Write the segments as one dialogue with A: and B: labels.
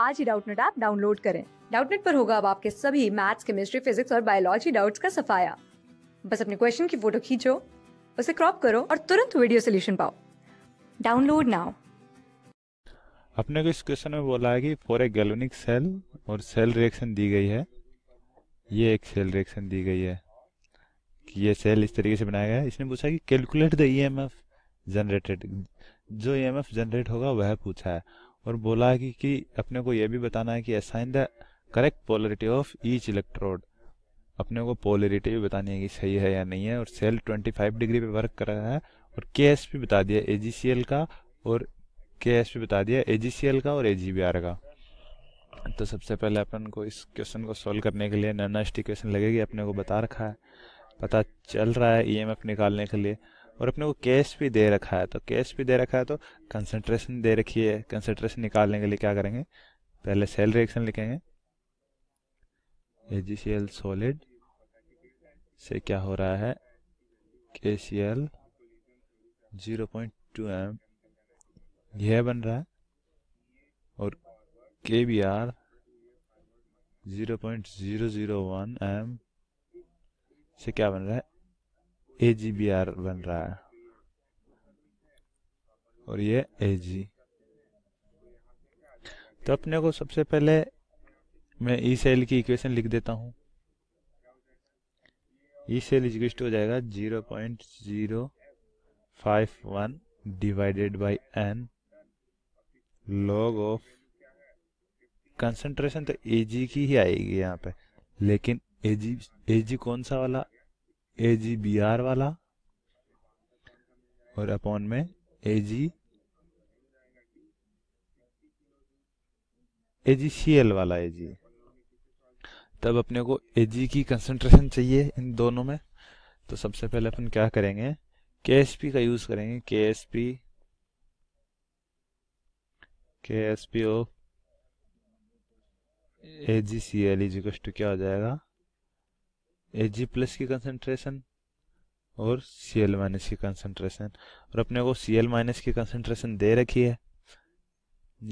A: आज ही Doubtnut app download करें डाउटनेट पर होगा अब आपके सभी मैथ्स केमिस्ट्री फिजिक्स और बायोलॉजी डाउट्स का सफाया बस अपने क्वेश्चन की फोटो खींचो उसे क्रॉप करो और तुरंत वीडियो सोल्यूशन पाओ डाउनलोड नाउ अपने को इस क्वेश्चन में बोला है कि फॉर ए गैलोनिक सेल और सेल रिएक्शन दी गई है ये एक सेल रिएक्शन दी गई है कि ये सेल इस तरीके से बनाया गया है इसने पूछा कि कैलकुलेट द ईएमएफ जनरेटेड जो ईएमएफ e जनरेट होगा वह पूछा है और बोला कि, कि अपने को यह भी बताना है कि assign the correct polarity of each electrode अपने को पोलरिटी भी बतानी है कि सही है या नहीं है और सेल 25 डिग्री पे वर्क कर रहा है और के बता दिया ए का और के बता दिया ए का और ए का तो सबसे पहले अपन को इस क्वेश्चन को सॉल्व करने के लिए नन्ना क्वेश्चन लगेगी अपने को बता रखा है पता चल रहा है ईएमएफ e निकालने के लिए और अपने को कैश भी दे रखा है तो कैश भी दे रखा है तो कंसनट्रेशन दे रखी है कंसनट्रेशन निकालने के लिए क्या करेंगे पहले सेल रिएक्शन लिखेंगे एजीसीएल सॉलिड से क्या हो रहा है K C L zero point two M यह बन रहा है और K B R zero point zero zero one M से क्या बन रहा है ए जी बी आर बन रहा है और ये ए जी तो अपने को सबसे पहले मैं ई e सेल की इक्वेशन लिख देता हूं ई सेल इजिस्ट हो जाएगा zero point zero five one divided by n log of concentration तो ए की ही आएगी यहाँ पे लेकिन एजी एजी ए जी कौन सा वाला ए जी बी आर वाला और अपॉन में ए जी ए जी सी एल वाला ए जी तब अपने को ए जी की कंसंट्रेशन चाहिए इन दोनों में तो सबसे पहले अपन क्या करेंगे के एस पी का यूज करेंगे K S P K S P of A G C L is equals to क्या हो जाएगा एच प्लस की कंसेंट्रेशन और सी एल माइनस की कंसेंट्रेशन और अपने को सी एल माइनस की कंसेंट्रेशन दे रखी है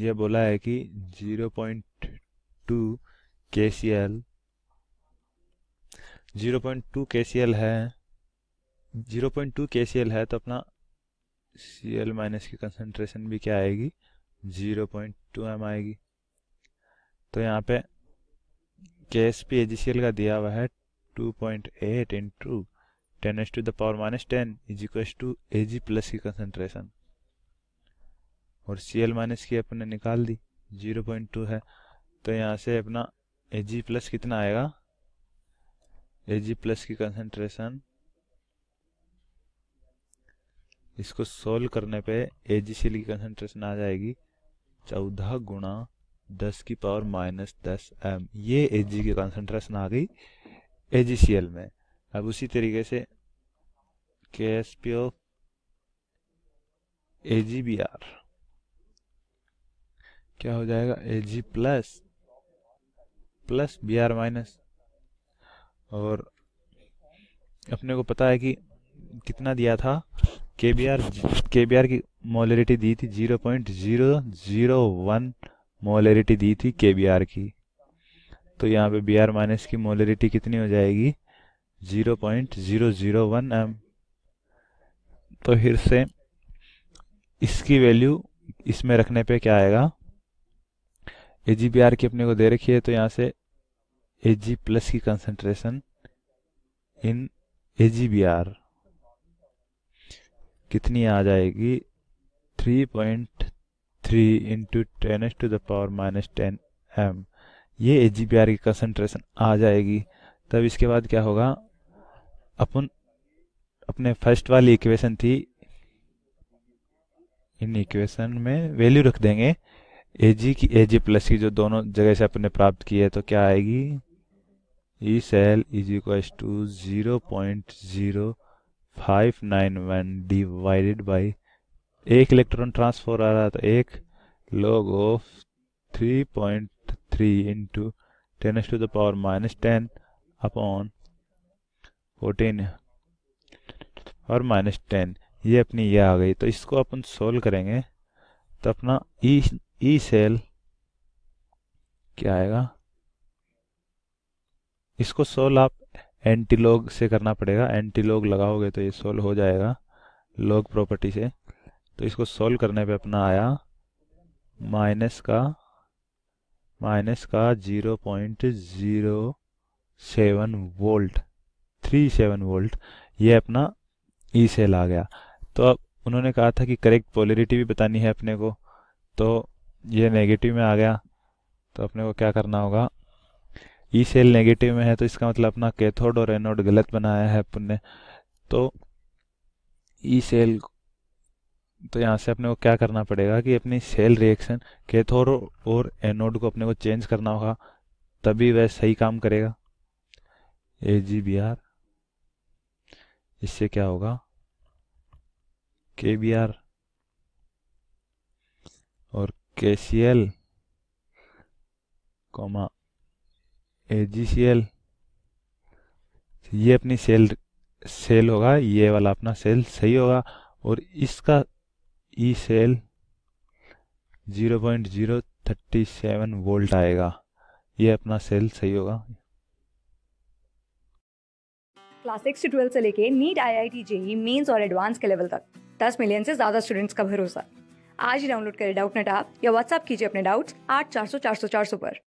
A: यह बोला है कि zero point two K C L zero point two K C L है zero point two K C L है तो अपना सी एल माइनस की कंसनट्रेशन भी क्या आएगी जीरो पॉइंट टू एम आएगी तो यहाँ पे K S P A G C L का दिया हुआ है 2.8 into 10 to the power minus 10 is equals to Ag plus की concentration और Cl minus की अपने निकाल दी 0.2 है तो यहाँ से अपना Ag plus कितना आएगा Ag plus की concentration इसको सोल्व करने पे ए जी की concentration आ जाएगी 14 गुना 10 की पावर माइनस 10 एम ये ए की कंसनट्रेशन आ गई एजीसीएल में अब उसी तरीके से K S P of A G B R क्या हो जाएगा A G plus plus B R minus और अपने को पता है कि कितना दिया था K B R K B R की मोलरिटी दी थी zero point zero zero one molarity दी थी के बी आर की तो यहाँ पे बी आर माइनस की मोलरिटी कितनी हो जाएगी zero point zero zero one M तो फिर से इसकी वैल्यू इसमें रखने पे क्या आएगा ए जी बी आर की अपने को दे रखी है तो यहाँ से ए जी प्लस की concentration in A G B R कितनी आ जाएगी three point three into ten s to the power minus ten M ये एच की कंसनट्रेशन आ जाएगी तब इसके बाद क्या होगा अपन अपने फर्स्ट वाली इक्वेशन थी इन इक्वेशन में वैल्यू रख देंगे ए जी की ए जी प्लस की जो दोनों जगह से अपने प्राप्त की है तो क्या आएगी E cell is equals to zero point zero five nine one divided by एक इलेक्ट्रॉन ट्रांसफर आ रहा था एक log of three point 3 into 10 raised to the power minus 10 upon 14 और माइनस टेन ये अपनी ये आ गई तो इसको अपन सोल्व करेंगे तो अपना ई ई सेल क्या आएगा इसको सोल्व आप एंटीलॉग से करना पड़ेगा एंटीलॉग लगाओगे तो ये सोल्व हो जाएगा लॉग प्रॉपर्टी से तो इसको सोल्व करने पे अपना आया माइनस का माइनस का zero point zero seven volt three seven volt ये अपना ई e सेल आ गया तो अब उन्होंने कहा था कि करेक्ट पोलरिटी भी बतानी है अपने को तो ये नेगेटिव में आ गया तो अपने को क्या करना होगा ई e सेल नेगेटिव में है तो इसका मतलब अपना कैथोड और एनोड गलत बनाया है अपन ने तो ई e सेल तो यहाँ से अपने को क्या करना पड़ेगा कि अपनी सेल रिएक्शन कैथोड और एनोड को अपने को चेंज करना होगा तभी वह सही काम करेगा ए जी बी आर इससे क्या होगा के बी आर और K C L comma A G C L ये अपनी सेल सेल होगा ये वाला अपना सेल सही होगा और इसका ई सेल 0.037 वोल्ट आएगा ये अपना सेल सही होगा क्लास सिक्स से ट्वेल्थ से लेके NEET I I T JEE mains और एडवांस के लेवल तक दस मिलियन से ज्यादा स्टूडेंट्स का भरोसा आज ही डाउनलोड करें डाउट नेट आप या व्हाट्सअप कीजिए अपने डाउट्स आठ चार सौ चार सौ चार सौ पर